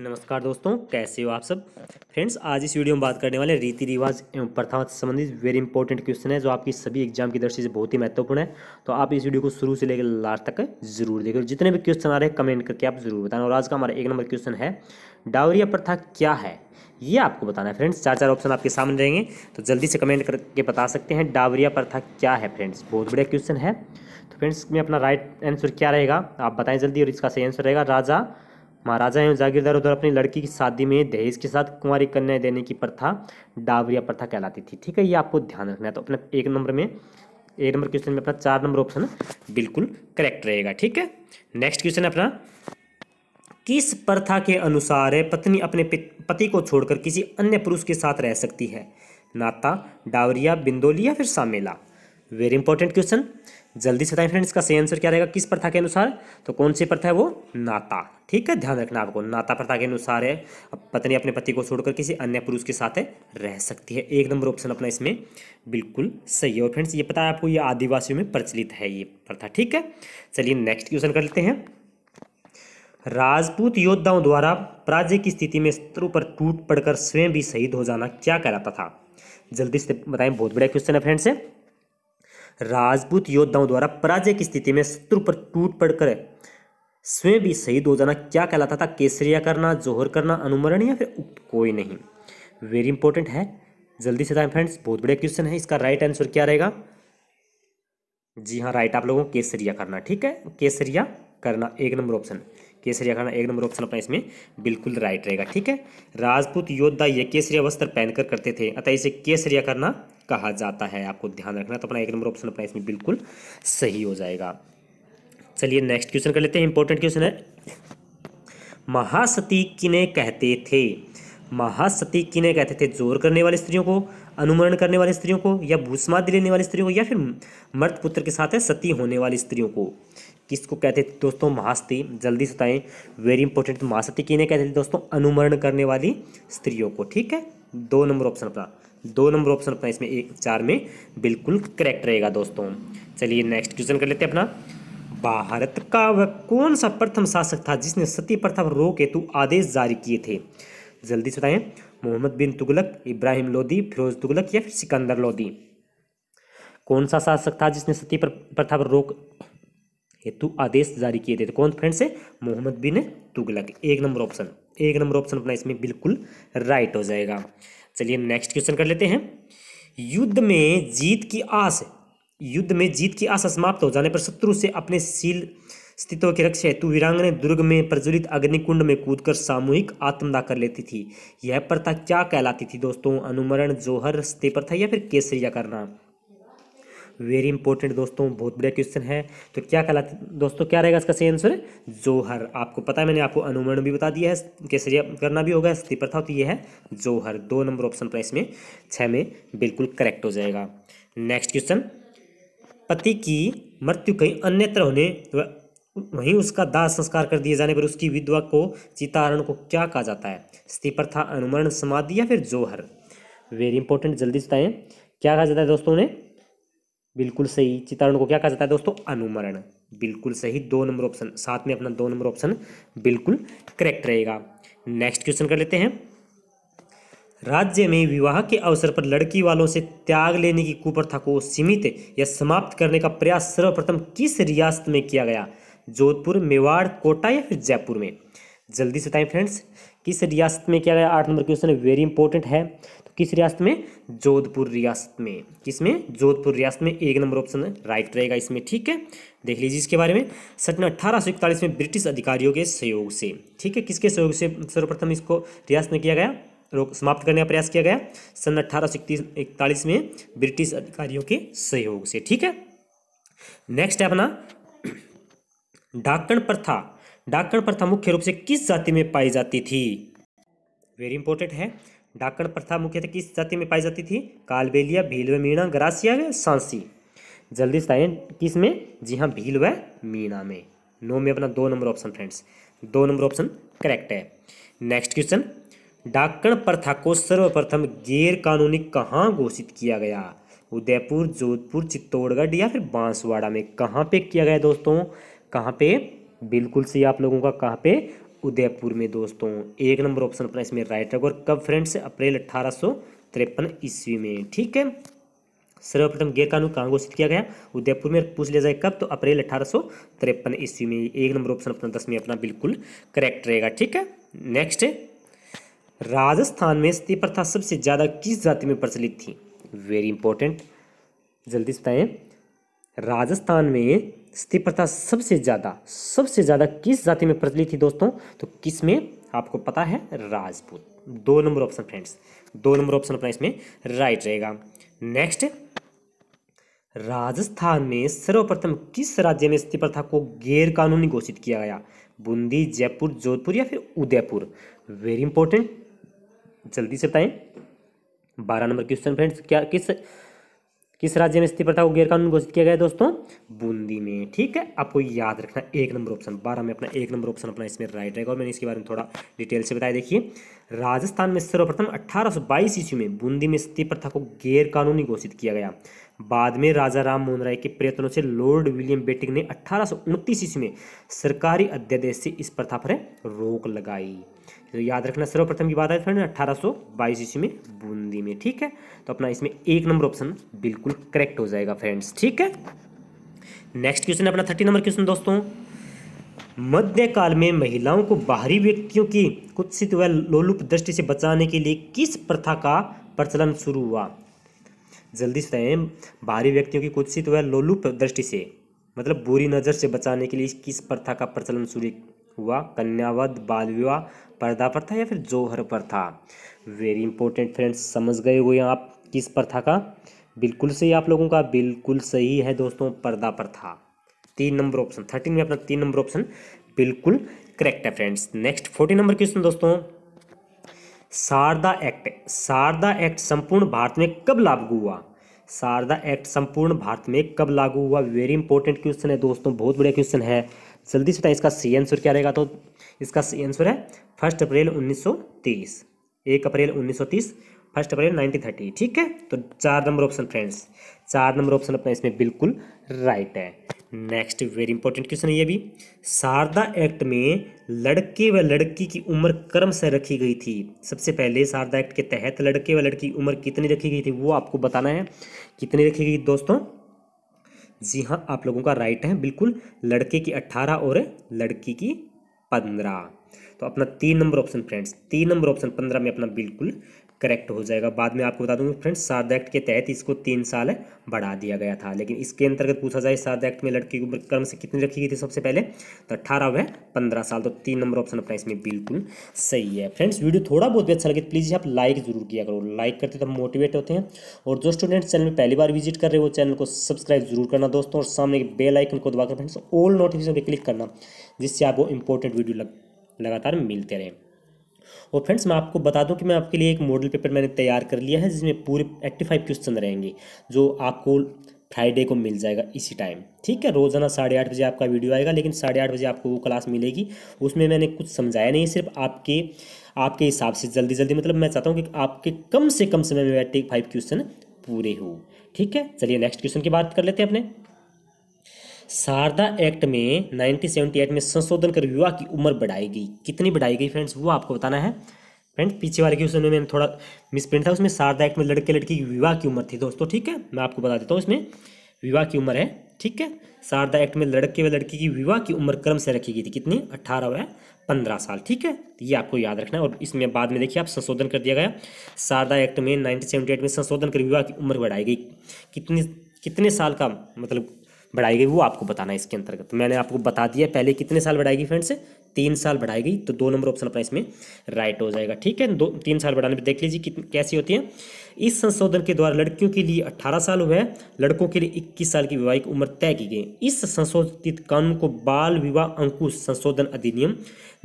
नमस्कार दोस्तों कैसे हो आप सब फ्रेंड्स आज इस वीडियो में बात करने वाले रीति रिवाज एवं प्रथा से संबंधित वेरी इंपॉर्टेंट क्वेश्चन है जो आपकी सभी एग्जाम की दृष्टि से बहुत ही महत्वपूर्ण है तो आप इस वीडियो को शुरू से लेकर लास्ट तक जरूर देखें जितने भी क्वेश्चन आ रहे हैं कमेंट करके आप जरूर बताना और आज का हमारा एक नंबर क्वेश्चन है डावरिया प्रथा क्या है ये आपको बताना है फ्रेंड्स चार चार ऑप्शन आपके सामने रहेंगे तो जल्दी से कमेंट करके बता सकते हैं डावरिया प्रथा क्या है फ्रेंड्स बहुत बढ़िया क्वेश्चन है तो फ्रेंड्स में अपना राइट आंसर क्या रहेगा आप बताएं जल्दी और इसका सही आंसर रहेगा राजा महाराजा एवं जागीरदारों द्वारा अपनी लड़की की शादी में दहेज के साथ कुंवारी कन्याएं देने की प्रथा डावरिया प्रथा कहलाती थी ठीक है ये आपको ध्यान रखना है तो अपने एक नंबर में एक नंबर क्वेश्चन में अपना चार नंबर ऑप्शन बिल्कुल करेक्ट रहेगा ठीक है नेक्स्ट क्वेश्चन है अपना किस प्रथा के अनुसार पत्नी अपने पति को छोड़कर किसी अन्य पुरुष के साथ रह सकती है नाता डावरिया बिंदोली या फिर सामेला वेरी इंपॉर्टेंट क्वेश्चन जल्दी से बताएं फ्रेंड्स इसका सही आंसर क्या रहेगा किस प्रथा के अनुसार तो कौन सी प्रथा है वो नाता ठीक है ध्यान रखना आपको नाता प्रथा के अनुसार है पत्नी अपने पति को छोड़कर किसी अन्य पुरुष के साथ रह सकती है एक नंबर ऑप्शन अपना इसमें बिल्कुल सही है और फ्रेंड्स ये पता है आपको ये आदिवासियों में प्रचलित है ये प्रथा ठीक है चलिए नेक्स्ट क्वेश्चन कर लेते हैं राजपूत योद्धाओं द्वारा पराजय की स्थिति में स्त्रो पर टूट पड़कर स्वयं भी शहीद हो जाना क्या कहलाता था जल्दी से बताएं बहुत बड़ा क्वेश्चन है फ्रेंड्स से राजपूत योद्धाओं द्वारा पराजय की स्थिति में शत्रु पर टूट पड़कर स्वयं भी शहीद हो जाना क्या कहलाता था केसरिया करना जोहर करना अनुमरण या फिर कोई नहीं वेरी इंपॉर्टेंट है जल्दी से जाए फ्रेंड्स बहुत बढ़िया क्वेश्चन है इसका राइट आंसर क्या रहेगा जी हाँ राइट आप लोगों केसरिया करना ठीक है केसरिया करना एक नंबर ऑप्शन केसरिया खाना एक नंबर ऑप्शन अपना इसमें बिल्कुल राइट रहेगा ठीक है राजपूत योद्धा ये केसरिया वस्त्र पहनकर करते थे अतः इसे केसरिया करना कहा जाता है आपको ध्यान रखना तो अपना एक नंबर ऑप्शन अपना इसमें बिल्कुल सही हो जाएगा चलिए नेक्स्ट क्वेश्चन कर लेते हैं इंपॉर्टेंट क्वेश्चन है महासती किने कहते थे महासती किने कहते थे जोर करने वाली स्त्रियों को अनुमरण करने वाली स्त्रियों को या भूसमादि लेने वाली स्त्रियों को या फिर मर्द पुत्र के साथ है सती होने वाली स्त्रियों को किसको कहते थे दोस्तों महासती जल्दी से वेरी इंपॉर्टेंट महासती किन्हें कहते थे दोस्तों अनुमरण करने वाली स्त्रियों को ठीक है दो नंबर ऑप्शन अपना दो नंबर ऑप्शन अपना इसमें एक चार में बिल्कुल करेक्ट रहेगा दोस्तों चलिए नेक्स्ट क्वेश्चन कर लेते हैं अपना भारत का वह कौन सा प्रथम शासक था जिसने सती प्रथा पर रोक हेतु आदेश जारी किए थे जल्दी से बताएं मोहम्मद बिन तुगलक इब्राहिम लोदी फिरोज तुगलक या फिर सिकंदर लोदी कौन सा शासक था जिसने सती प्रथा पर रोक हेतु आदेश जारी किए थे तो कौन फ्रेंड से मोहम्मद बिन तुगलक एक नंबर ऑप्शन एक नंबर ऑप्शन अपना इसमें बिल्कुल राइट हो जाएगा चलिए नेक्स्ट क्वेश्चन कर लेते हैं युद्ध में जीत की आस युद्ध में जीत की आशा समाप्त हो जाने पर शत्रु से अपने सील स्थितों की रक्षा हेतु वीरांगने दुर्ग में प्रज्वलित अग्निकुंड में कूदकर सामूहिक आत्मदाह कर लेती थी यह प्रथा क्या कहलाती थी दोस्तों अनुमरण जोहर स्थित प्रथा या फिर केसरिया करना वेरी इंपॉर्टेंट दोस्तों बहुत बढ़िया क्वेश्चन है तो क्या कहलाते दोस्तों क्या रहेगा इसका सही आंसर जोहर आपको पता है मैंने आपको अनुमरण भी बता दिया है कैसे करना भी होगा स्थिति प्रथा तो ये है जोहर दो नंबर ऑप्शन प्राइस में छः में बिल्कुल करेक्ट हो जाएगा नेक्स्ट क्वेश्चन पति की मृत्यु कहीं अन्यत्र होने वहीं उसका दाह संस्कार कर दिए जाने पर उसकी विधवा को चितारण को क्या कहा जाता है स्त्री प्रथा अनुमरण समाधि या फिर जोहर वेरी इंपॉर्टेंट जल्दी बताएं क्या कहा जाता है दोस्तों ने बिल्कुल सही चित्रण को क्या कहा जाता है दोस्तों अनुमरण बिल्कुल सही दो नंबर ऑप्शन साथ में अपना दो नंबर ऑप्शन बिल्कुल करेक्ट रहेगा नेक्स्ट क्वेश्चन कर लेते हैं राज्य में विवाह के अवसर पर लड़की वालों से त्याग लेने की कुप्रथा को सीमित या समाप्त करने का प्रयास सर्वप्रथम किस रियासत में किया गया जोधपुर मेवाड़ कोटा या फिर जयपुर में जल्दी से बताएं फ्रेंड्स किस रियासत में किया गया आठ नंबर क्वेश्चन वेरी इंपॉर्टेंट है किस रियासत में जोधपुर रियासत में किस में जोधपुर रियासत में एक नंबर ऑप्शन राइट रहेगा इसमें ठीक है देख लीजिए इसके बारे में सच में अट्ठारह में ब्रिटिश अधिकारियों के सहयोग से ठीक है किसके सहयोग से सर्वप्रथम इसको रियासत में किया गया रोक समाप्त करने का प्रयास किया गया सन अट्ठारह में ब्रिटिश अधिकारियों के सहयोग से ठीक है नेक्स्ट है अपना डाकण प्रथा डाकण प्रथा मुख्य रूप से किस जाति में पाई जाती थी वेरी इंपॉर्टेंट है डाकण प्रथा मुख्यतः किस जाति में पाई जाती थी कालबेलिया भील व मीणा ग्रासिया व सांसी जल्दी से किस में जी हाँ भील व मीणा में नो में अपना दो नंबर ऑप्शन फ्रेंड्स दो नंबर ऑप्शन करेक्ट है नेक्स्ट क्वेश्चन डाकण प्रथा को सर्वप्रथम गैर कानूनी कहाँ घोषित किया गया उदयपुर जोधपुर चित्तौड़गढ़ या फिर बांसवाड़ा में कहाँ पे किया गया दोस्तों कहाँ पे बिल्कुल सही आप लोगों का कहाँ पे उदयपुर में दोस्तों एक नंबर ऑप्शन अपना इसमें राइट है और कब फ्रेंड्स अप्रैल अट्ठारह सौ तिरपन ईस्वी में ठीक है सर्वप्रथम कानून कहाँ घोषित किया गया उदयपुर में पूछ लिया जाए कब तो अप्रैल अठारह सौ तिरपन ईस्वी में एक नंबर ऑप्शन अपना दस में अपना बिल्कुल करेक्ट रहेगा ठीक है नेक्स्ट राजस्थान में स्त्री प्रथा सबसे ज़्यादा किस जाति में प्रचलित थी वेरी इंपॉर्टेंट जल्दी से बताएं राजस्थान में सती प्रथा सबसे ज़्यादा सबसे ज़्यादा किस जाति में प्रचलित थी दोस्तों तो किस में आपको पता है राजपूत दो नंबर ऑप्शन फ्रेंड्स दो नंबर ऑप्शन अपना इसमें राइट रहेगा नेक्स्ट राजस्थान में सर्वप्रथम किस राज्य में स्त्री प्रथा को गैर कानूनी घोषित किया गया बूंदी जयपुर जोधपुर या फिर उदयपुर वेरी इंपॉर्टेंट जल्दी से बताएं बारह नंबर क्वेश्चन फ्रेंड्स क्या किस किस राज्य में स्थित प्रथा को गैरकानून घोषित किया गया दोस्तों बूंदी में ठीक है आपको याद रखना एक नंबर ऑप्शन बारह में अपना एक नंबर ऑप्शन अपना इसमें राइट रहेगा और मैंने इसके बारे में थोड़ा डिटेल से बताया देखिए राजस्थान में सर्वप्रथम अट्ठारह ईस्वी में बूंदी में स्थित प्रथा को गैरकानूनी घोषित किया गया बाद में राजा राम मोहन राय के प्रयत्नों से लॉर्ड विलियम बेटिंग ने अठारह ईस्वी में सरकारी अध्यादेश से इस प्रथा पर रोक लगाई तो याद रखना सर्वप्रथम की बात है फ्रेंड अठारह ईस्वी में बूंदी में ठीक है तो अपना इसमें एक नंबर ऑप्शन बिल्कुल करेक्ट हो जाएगा फ्रेंड्स ठीक है नेक्स्ट क्वेश्चन अपना थर्टी नंबर क्वेश्चन दोस्तों मध्यकाल में महिलाओं को बाहरी व्यक्तियों की कुत्सित व लोलुप दृष्टि से बचाने के लिए किस प्रथा का प्रचलन शुरू हुआ जल्दी स्वयं बाहरी व्यक्तियों की कुत्सित व लोलुप दृष्टि से मतलब बुरी नज़र से बचाने के लिए किस प्रथा का प्रचलन शुरू हुआ कन्यावध बाल विवाह पर्दा प्रथा या फिर जोहर प्रथा वेरी इंपॉर्टेंट फ्रेंड्स समझ गए हुए आप किस प्रथा का बिल्कुल सही आप लोगों का बिल्कुल सही है दोस्तों पर्दा प्रथा तीन नंबर ऑप्शन थर्टीन में अपना तीन नंबर ऑप्शन बिल्कुल करेक्ट है friends next fourteen number question दोस्तों शारदा एक्ट शारदा एक्ट संपूर्ण भारत में कब लागू हुआ शारदा एक्ट संपूर्ण भारत में कब लागू हुआ वेरी इंपॉर्टेंट क्वेश्चन है दोस्तों बहुत बढ़िया क्वेश्चन है जल्दी से बताए इसका सही आंसर क्या रहेगा तो इसका सही आंसर है फर्स्ट अप्रैल 1930 एक अप्रैल 1930 फर्स्ट अप्रैल नाइनटीन थर्टी ठीक है तो चार नंबर ऑप्शन फ्रेंड्स चार नंबर ऑप्शन अपना इसमें बिल्कुल राइट है नेक्स्ट वेरी इंपॉर्टेंट क्वेश्चन है ये भी शारदा एक्ट में लड़के व लड़की की उम्र क्रम से रखी गई थी सबसे पहले शारदा एक्ट के तहत लड़के व लड़की उम्र कितनी रखी गई थी वो आपको बताना है कितनी रखी गई दोस्तों जी हाँ आप लोगों का राइट है बिल्कुल लड़के की अट्ठारह और लड़की की पंद्रह तो अपना तीन नंबर ऑप्शन फ्रेंड्स तीन नंबर ऑप्शन पंद्रह में अपना बिल्कुल करेक्ट हो जाएगा बाद में आपको बता दूंगा फ्रेंड्स सारदा एक्ट के तहत इसको तीन साल बढ़ा दिया गया था लेकिन इसके अंतर्गत पूछा जाए सार्द एक्ट में लड़की की उम्र क्रम से कितनी रखी गई थी सबसे पहले तो अट्ठारह वह पंद्रह साल तो तीन नंबर ऑप्शन अपना इसमें बिल्कुल सही है फ्रेंड्स वीडियो थोड़ा बहुत भी अच्छा लगे प्लीज़ आप लाइक जरूर किया करो लाइक करते तो हम मोटिवेट होते हैं और जो स्टूडेंट्स चैनल में पहली बार विजिट कर रहे हो चैनल को सब्सक्राइब जरूर करना दोस्तों और सामने बेल आइकन को दबाकर फ्रेंड्स ऑल नोटिफिकेशन पर क्लिक करना जिससे आपको इंपॉर्टेंट वीडियो लगातार मिलते रहें और फ्रेंड्स मैं आपको बता दूं कि मैं आपके लिए एक मॉडल पेपर मैंने तैयार कर लिया है जिसमें पूरे एट्टी फाइव क्वेश्चन रहेंगे जो आपको फ्राइडे को मिल जाएगा इसी टाइम ठीक है रोज़ाना साढ़े आठ बजे आपका वीडियो आएगा लेकिन साढ़े आठ बजे आपको वो क्लास मिलेगी उसमें मैंने कुछ समझाया नहीं सिर्फ आपके आपके हिसाब से जल्दी जल्दी मतलब मैं चाहता हूँ कि आपके कम से कम समय में एट्टी फाइव क्वेश्चन पूरे हो ठीक है चलिए नेक्स्ट क्वेश्चन की बात कर लेते हैं अपने शारदा एक्ट में 1978 में संशोधन कर विवाह की उम्र बढ़ाई गई कितनी बढ़ाई गई फ्रेंड्स वो आपको बताना है फ्रेंड्स पीछे वाले क्वेश्चन में मैंने थोड़ा मिसप्रिंट था उसमें शारदा एक्ट में लड़के लड़की की विवाह की उम्र थी दोस्तों ठीक है मैं आपको बता देता हूँ इसमें विवाह की उम्र है ठीक है शारदा एक्ट में लड़के व लड़की की विवाह की उम्र क्रम से रखी गई थी कितनी अट्ठारह व पंद्रह साल ठीक है ये आपको याद रखना है और इसमें बाद में देखिए आप संशोधन कर दिया गया शारदा एक्ट में 1978 में संशोधन कर विवाह की उम्र बढ़ाई गई कितनी कितने साल का मतलब बढ़ाई गई वो आपको बताना है इसके अंतर्गत मैंने आपको बता दिया पहले कितने साल बढ़ाएगी फ्रेंड्स तीन साल बढ़ाई गई तो दो नंबर ऑप्शन अपना इसमें राइट हो जाएगा ठीक है दो तीन साल बढ़ाने पर देख लीजिए कि कैसी होती है इस संशोधन के द्वारा लड़कियों के लिए 18 साल हुआ है लड़कों के लिए 21 साल की विवाहिक उम्र तय की गई इस संशोधित कानून को बाल विवाह अंकुश संशोधन अधिनियम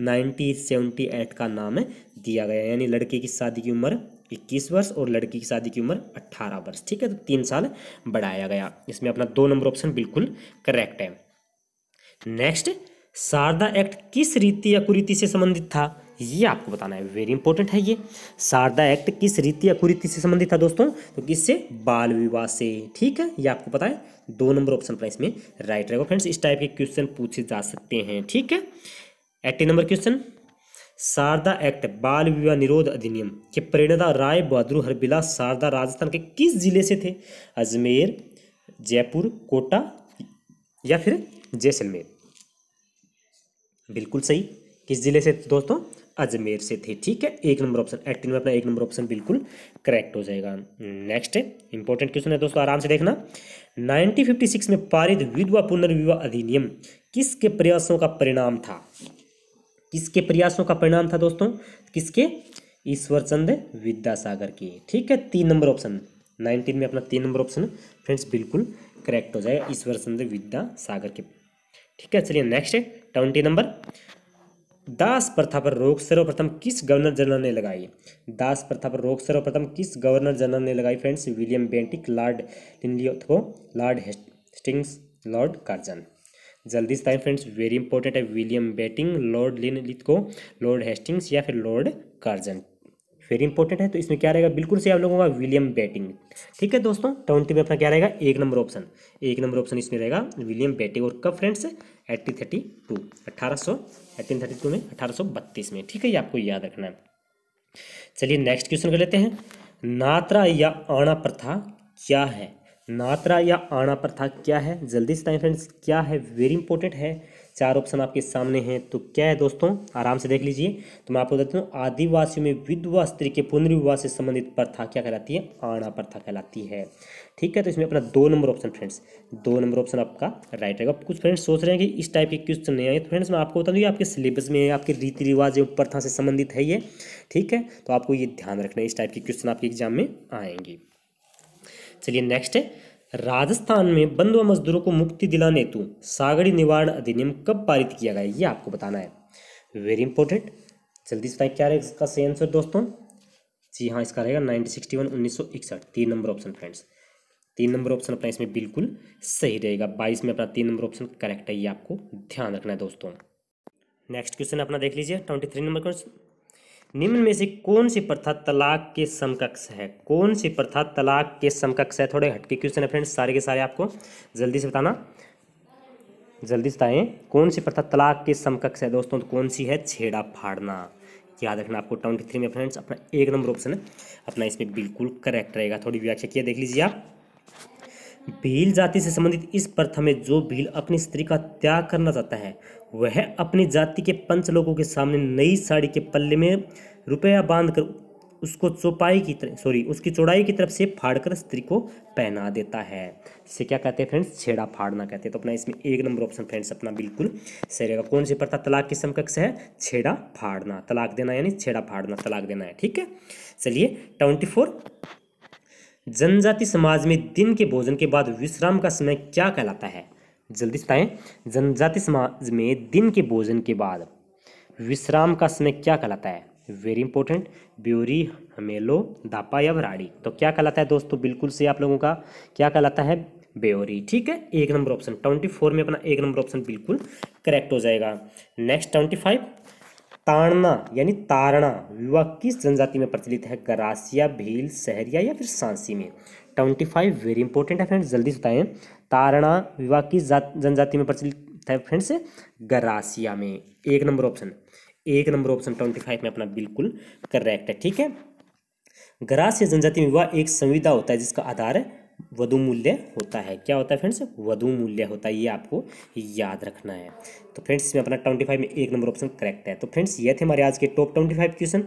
नाइनटीन का नाम दिया गया यानी लड़के की शादी की उम्र इक्कीस वर्ष और लड़की की शादी की उम्र अट्ठारह वर्ष ठीक है तो तीन साल बढ़ाया गया इसमें अपना दो नंबर ऑप्शन बिल्कुल करेक्ट है नेक्स्ट शारदा एक्ट किस रीति या कुरीति से संबंधित था ये आपको बताना है वेरी इंपॉर्टेंट है ये शारदा एक्ट किस रीति या कुरीति से संबंधित था दोस्तों तो किससे बाल विवाह से ठीक है ये आपको पता है दो नंबर ऑप्शन पर इसमें राइट रहेगा फ्रेंड्स इस टाइप के क्वेश्चन पूछे जा सकते हैं ठीक है eighty number question Sharda act बाल विवाह निरोध अधिनियम के प्रेरणा राय बहादुर हरबिलास शारदा राजस्थान के किस जिले से थे अजमेर जयपुर कोटा या फिर जैसलमेर बिल्कुल सही किस ज़िले से दोस्तों अजमेर से थे ठीक है एक नंबर ऑप्शन एक्टिव में अपना एक नंबर ऑप्शन बिल्कुल करेक्ट हो जाएगा नेक्स्ट इंपॉर्टेंट क्वेश्चन है दोस्तों आराम से देखना 1956 में पारित विधवा पुनर्विवाह अधिनियम किसके प्रयासों का परिणाम था किसके प्रयासों का परिणाम था दोस्तों किसके ईश्वरचंद विद्यासागर के ठीक है तीन नंबर ऑप्शन नाइनटीन में अपना तीन नंबर ऑप्शन फ्रेंड्स बिल्कुल करेक्ट हो जाएगा ईश्वरचंद विद्यासागर के ठीक है चलिए नेक्स्ट है ट्वेंटी नंबर दास प्रथा पर रोक सर्वप्रथम किस गवर्नर जनरल ने लगाई दास प्रथा पर रोक सर्वप्रथम किस गवर्नर जनरल ने लगाई फ्रेंड्स विलियम बेंटिक लॉर्ड लिंडियो को लॉर्ड हेस्टिंग्स लॉर्ड कार्जन जल्दी से फ्रेंड्स वेरी इंपॉर्टेंट है विलियम बेटिंग लॉर्ड लिनलिथ को लॉर्ड हेस्टिंग्स या फिर लॉर्ड कार्जन वेरी इंपॉर्टेंट है तो इसमें क्या रहेगा बिल्कुल से आप लोगों का विलियम बैटिंग ठीक है दोस्तों ट्वेंटी तो में अपना क्या रहेगा एक नंबर ऑप्शन एक नंबर ऑप्शन इसमें रहेगा विलियम बैटिंग और कब फ्रेंड्स एट्टीन थर्टी टू अट्ठारह सौ थर्टी टू में अठारह बत्तीस में ठीक है ये आपको याद रखना है चलिए नेक्स्ट क्वेश्चन कर लेते हैं नात्रा या आणा प्रथा क्या है नात्रा या आना प्रथा क्या है जल्दी से फ्रेंड्स क्या है वेरी इंपॉर्टेंट है चार ऑप्शन आपके सामने हैं तो क्या है दोस्तों आराम से देख लीजिए तो मैं आपको बताता हूँ आदिवासियों में विधवा स्त्री के पुनर्विवाह से संबंधित प्रथा क्या कहलाती है आणा प्रथा कहलाती है ठीक है तो इसमें अपना दो नंबर ऑप्शन फ्रेंड्स दो नंबर ऑप्शन आपका राइट रहेगा कुछ फ्रेंड्स सोच रहे हैं कि इस टाइप के क्वेश्चन नहीं आए तो फ्रेंड्स मैं आपको बता दूँ आपके सिलेबस में आपके रीति रिवाज एवं प्रथा से संबंधित है ये ठीक है तो आपको ये ध्यान रखना है इस टाइप के क्वेश्चन आपके एग्जाम में आएंगे चलिए नेक्स्ट है राजस्थान में बंद व मजदूरों को मुक्ति दिलाने हेतु सागरी निवारण अधिनियम कब पारित किया गया ये आपको बताना है वेरी इंपॉर्टेंट जल्दी से क्या रहेगा इसका सही आंसर दोस्तों जी हाँ इसका रहेगा नाइनटीन सिक्सटी वन उन्नीस सौ इकसठ तीन नंबर ऑप्शन फ्रेंड्स तीन नंबर ऑप्शन अपना इसमें बिल्कुल सही रहेगा बाईस में अपना तीन नंबर ऑप्शन करेक्ट है ये आपको ध्यान रखना है दोस्तों नेक्स्ट क्वेश्चन अपना देख लीजिए ट्वेंटी थ्री नंबर क्वेश्चन निम्न में से कौन सी प्रथा तलाक के समकक्ष है कौन सी प्रथा तलाक के समकक्ष है थोड़े हटके क्वेश्चन है फ्रेंड्स सारे के सारे आपको जल्दी से बताना जल्दी से बताएं कौन सी प्रथा तलाक के समकक्ष है दोस्तों तो कौन सी है छेड़ा फाड़ना याद रखना आपको ट्वेंटी थ्री में फ्रेंड्स अपना एक नंबर ऑप्शन है अपना इसमें बिल्कुल करेक्ट रहेगा थोड़ी व्याख्या किया देख लीजिए आप भील जाति से संबंधित इस प्रथा में जो भील अपनी स्त्री का त्याग करना चाहता है वह अपनी जाति के पंच लोगों के सामने नई साड़ी के पल्ले में रुपया बांधकर उसको चौपाई की तरफ सॉरी उसकी चौड़ाई की तरफ से फाड़कर स्त्री को पहना देता है इसे क्या कहते हैं फ्रेंड्स छेड़ा फाड़ना कहते हैं तो अपना इसमें एक नंबर ऑप्शन फ्रेंड्स अपना बिल्कुल सही रहेगा कौन सी प्रथा तलाक के समकक्ष है छेड़ा फाड़ना तलाक देना यानी छेड़ा फाड़ना तलाक देना है ठीक है चलिए ट्वेंटी फोर जनजाति समाज में दिन के भोजन के बाद विश्राम का समय क्या कहलाता है जल्दी बताएं जनजाति समाज में दिन के भोजन के बाद विश्राम का समय क्या कहलाता है वेरी इंपॉर्टेंट ब्योरी हमेलो दापा या वराड़ी तो क्या कहलाता है दोस्तों बिल्कुल से आप लोगों का क्या कहलाता है ब्योरी ठीक है एक नंबर ऑप्शन ट्वेंटी फोर में अपना एक नंबर ऑप्शन बिल्कुल करेक्ट हो जाएगा नेक्स्ट ट्वेंटी फाइव ताड़ना यानी तारणा विवाह किस जनजाति में प्रचलित है गरासिया भील सहरिया या फिर सांसी में ट्वेंटी फाइव वेरी इंपॉर्टेंट है फ्रेंड्स जल्दी बताएं तारणा विवाह किस जनजाति में प्रचलित है फ्रेंड्स गरासिया में एक नंबर ऑप्शन एक नंबर ऑप्शन ट्वेंटी फाइव में अपना बिल्कुल करेक्ट है ठीक है गरासिया जनजाति में विवाह एक संविदा होता है जिसका आधार वधु मूल्य होता है क्या होता है फ्रेंड्स वधु मूल्य होता है ये आपको याद रखना है तो फ्रेंड्स इसमें अपना ट्वेंटी फाइव में एक नंबर ऑप्शन करेक्ट है तो फ्रेंड्स ये थे हमारे आज के टॉप ट्वेंटी फाइव क्वेश्चन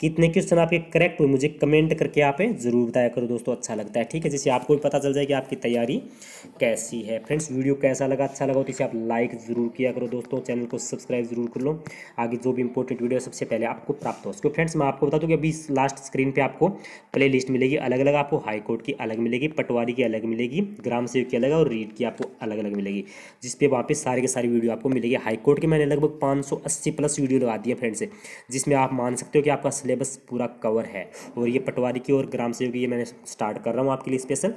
कितने क्वेश्चन आपके करेक्ट हुए मुझे कमेंट करके आप जरूर बताया करो दोस्तों अच्छा लगता है ठीक है जिससे आपको भी पता चल जाए कि आपकी तैयारी कैसी है फ्रेंड्स वीडियो कैसा लगा अच्छा लगा तो इसे आप लाइक ज़रूर किया करो दोस्तों चैनल को सब्सक्राइब जरूर कर लो आगे जो भी इंपॉर्टेंट वीडियो सबसे पहले आपको प्राप्त हो उसके फ्रेंड्स मैं आपको बता दूँ कि अभी लास्ट स्क्रीन पर आपको प्ले लिस्ट मिलेगी अलग अलग आपको हाईकोर्ट की अलग मिलेगी पटवारी की अलग मिलेगी ग्राम सेवक की अलग और रीड की आपको अलग अलग मिलेगी जिसपे वहाँ पर सारे के सारी वीडियो आपको मिले देखिए हाईकोर्ट के मैंने लगभग 580 प्लस वीडियो लगा दिए फ्रेंड्स जिसमें आप मान सकते हो कि आपका सिलेबस पूरा कवर है और ये पटवारी की और ग्राम सेवक की ये मैंने स्टार्ट कर रहा हूँ आपके लिए स्पेशल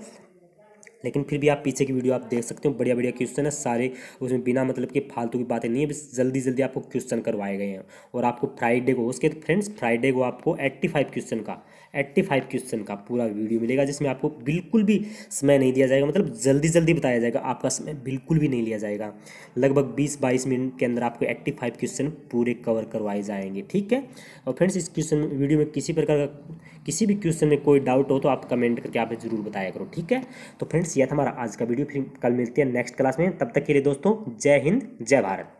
लेकिन फिर भी आप पीछे की वीडियो आप देख सकते हो बढ़िया बढ़िया क्वेश्चन है सारे उसमें बिना मतलब कि फालतू की बातें नहीं है बस जल्दी जल्दी आपको क्वेश्चन करवाए गए हैं और आपको फ्राइडे को उसके फ्रेंड्स फ्राइडे को आपको एट्टी फाइव क्वेश्चन का एट्टी फाइव क्वेश्चन का पूरा वीडियो मिलेगा जिसमें आपको बिल्कुल भी समय नहीं दिया जाएगा मतलब जल्दी जल्दी बताया जाएगा आपका समय बिल्कुल भी नहीं लिया जाएगा लगभग बीस बाईस मिनट के अंदर आपको एट्टी फाइव क्वेश्चन पूरे कवर करवाए जाएंगे ठीक है और फ्रेंड्स इस क्वेश्चन वीडियो में किसी प्रकार का किसी भी क्वेश्चन में कोई डाउट हो तो आप कमेंट करके आप जरूर बताया करो ठीक है तो फ्रेंड्स यह था हमारा आज का वीडियो फिर कल मिलते हैं नेक्स्ट क्लास में तब तक के लिए दोस्तों जय हिंद जय भारत